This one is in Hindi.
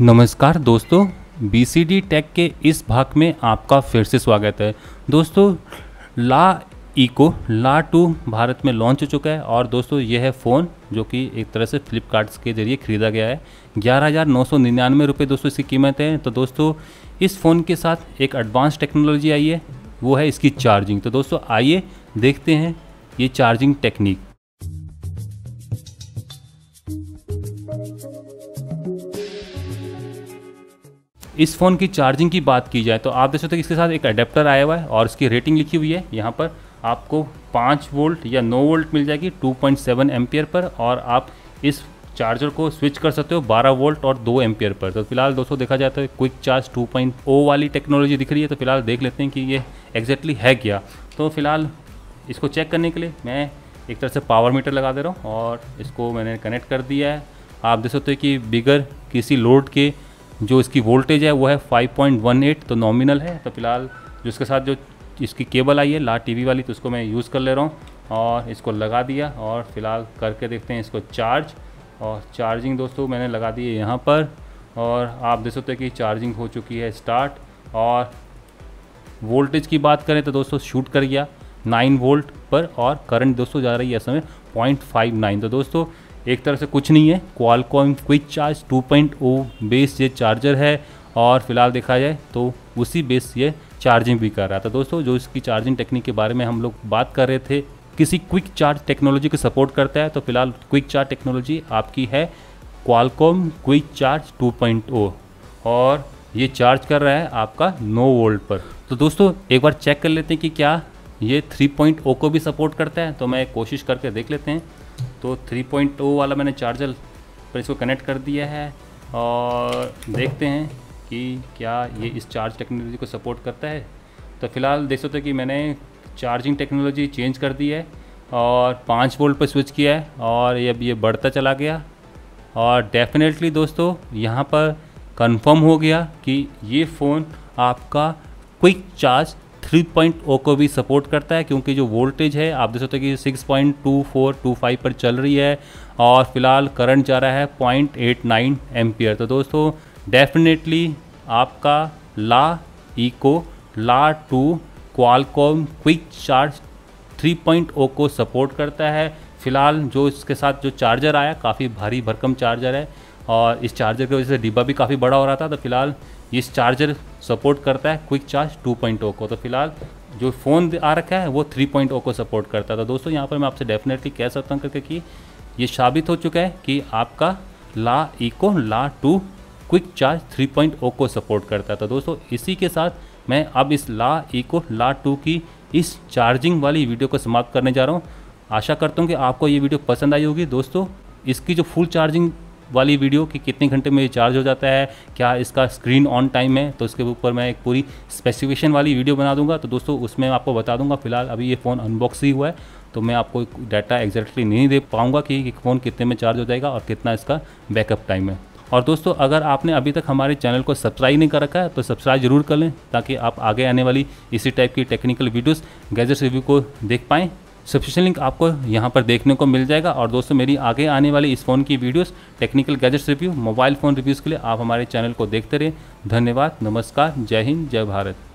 नमस्कार दोस्तों बी टेक के इस भाग में आपका फिर से स्वागत है दोस्तों LeEco Le two Bharat में लॉन्च हो चुका है और दोस्तों यह है फ़ोन जो कि एक तरह से फ्लिपकार्ट के ज़रिए ख़रीदा गया है ग्यारह हज़ार नौ सौ निन्यानवे रुपये दोस्तों इसकी कीमत है तो दोस्तों इस फ़ोन के साथ एक एडवांस टेक्नोलॉजी आई है वो है इसकी चार्जिंग तो दोस्तों आइए देखते हैं ये चार्जिंग टेक्निक इस फ़ोन की चार्जिंग की बात की जाए तो आप देख सकते हो इसके साथ एक अडेप्टर आया हुआ है और इसकी रेटिंग लिखी हुई है यहाँ पर आपको 5 वोल्ट या 9 वोल्ट मिल जाएगी 2.7 पॉइंट पर और आप इस चार्जर को स्विच कर सकते हो 12 वोल्ट और 2 एम्पियर पर तो फिलहाल दोस्तों देखा जाए तो क्विक चार्ज 2.0 वाली टेक्नोलॉजी दिख रही है तो फिलहाल देख लेते हैं कि ये एग्जैक्टली है क्या तो फिलहाल इसको चेक करने के लिए मैं एक तरह से पावर मीटर लगा दे रहा हूँ और इसको मैंने कनेक्ट कर दिया है आप देख सकते हो कि बिगर किसी लोड के जो इसकी वोल्टेज है वो है 5.18 तो नॉमिनल है तो फिलहाल जो इसके साथ जो इसकी केबल आई है ला टीवी वाली तो उसको मैं यूज़ कर ले रहा हूँ और इसको लगा दिया और फिलहाल करके देखते हैं इसको चार्ज और चार्जिंग दोस्तों मैंने लगा दी है यहाँ पर और आप देख सकते हैं कि चार्जिंग हो चुकी है स्टार्ट और वोल्टेज की बात करें तो दोस्तों शूट कर गया 9 वोल्ट पर और करंट दोस्तों जा रही है पॉइंट समय 0.59 तो दोस्तों एक तरह से कुछ नहीं है क्वालकॉम क्विक चार्ज 2.0 बेस ये चार्जर है और फिलहाल देखा जाए तो उसी बेस ये चार्जिंग भी कर रहा था दोस्तों जो इसकी चार्जिंग टेक्निक के बारे में हम लोग बात कर रहे थे किसी क्विक चार्ज टेक्नोलॉजी को सपोर्ट करता है तो फिलहाल क्विक चार्ज टेक्नोलॉजी आपकी है क्वालकॉम क्विक चार्ज 2.0 और ये चार्ज कर रहा है आपका 9 वोल्ट पर तो दोस्तों एक बार चेक कर लेते हैं कि क्या ये 3.0 को भी सपोर्ट करता है तो मैं कोशिश करके देख लेते हैं तो 3.0 वाला मैंने चार्जर पर इसको कनेक्ट कर दिया है और देखते हैं कि क्या ये इस चार्ज टेक्नोलॉजी को सपोर्ट करता है तो फिलहाल देख सकते हो कि मैंने चार्जिंग टेक्नोलॉजी चेंज कर दी है और पाँच वोल्ट पर स्विच किया है और ये अब ये बढ़ता चला गया और डेफिनेटली दोस्तों यहाँ पर कंफर्म हो गया कि ये फ़ोन आपका quick charge three point O को भी सपोर्ट करता है क्योंकि जो वोल्टेज है आप देख सकते हो कि six point two four two five पर चल रही है और फिलहाल करंट जा रहा है पॉइंट एट नाइन एम्पियर तो दोस्तों डेफिनेटली आपका LeEco Le two Qualcomm quick charge 3.0 को सपोर्ट करता है फिलहाल जो इसके साथ जो चार्जर आया काफ़ी भारी भरकम चार्जर है और इस चार्जर की वजह से डिब्बा भी काफ़ी बड़ा हो रहा था तो फिलहाल इस चार्जर सपोर्ट करता है क्विक चार्ज 2.0 को तो फिलहाल जो फ़ोन आ रखा है वो 3.0 को सपोर्ट करता है तो दोस्तों यहाँ पर मैं आपसे डेफिनेटली कह सकता हूँ करके कि ये साबित हो चुका है कि आपका LeEco Le two quick charge 3.0 को सपोर्ट करता है तो दोस्तों इसी के साथ मैं अब इस ला इको ला टू की इस चार्जिंग वाली वीडियो को समाप्त करने जा रहा हूँ आशा करता हूँ कि आपको ये वीडियो पसंद आई होगी दोस्तों इसकी जो फुल चार्जिंग वाली वीडियो कि कितने घंटे में ये चार्ज हो जाता है क्या इसका स्क्रीन ऑन टाइम है तो इसके ऊपर मैं एक पूरी स्पेसिफिकेशन वाली वीडियो बना दूंगा तो दोस्तों उसमें आपको बता दूंगा फिलहाल अभी ये फ़ोन अनबॉक्स ही हुआ है तो मैं आपको डाटा एग्जैक्टली नहीं दे पाऊँगा कि फ़ोन कितने में चार्ज हो जाएगा और कितना इसका बैकअप टाइम है और दोस्तों अगर आपने अभी तक हमारे चैनल को सब्सक्राइब नहीं कर रखा है तो सब्सक्राइब जरूर कर लें ताकि आप आगे आने वाली इसी टाइप की टेक्निकल वीडियोस गैजेट्स रिव्यू को देख पाएँ सफिशियन लिंक आपको यहाँ पर देखने को मिल जाएगा और दोस्तों मेरी आगे आने वाली इस फ़ोन की videos technical gadgets review mobile phone reviews के लिए आप हमारे चैनल को देखते रहें धन्यवाद नमस्कार जय हिंद जय भारत